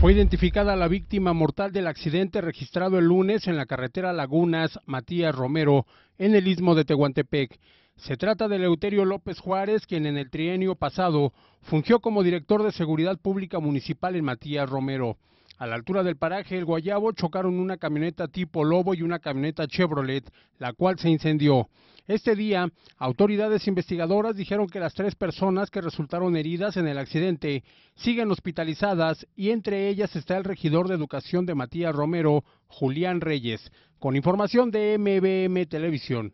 Fue identificada la víctima mortal del accidente registrado el lunes en la carretera Lagunas Matías Romero, en el istmo de Tehuantepec. Se trata de Leuterio López Juárez, quien en el trienio pasado fungió como director de Seguridad Pública Municipal en Matías Romero. A la altura del paraje El Guayabo chocaron una camioneta tipo Lobo y una camioneta Chevrolet, la cual se incendió. Este día, autoridades investigadoras dijeron que las tres personas que resultaron heridas en el accidente siguen hospitalizadas y entre ellas está el regidor de educación de Matías Romero, Julián Reyes, con información de MBM Televisión.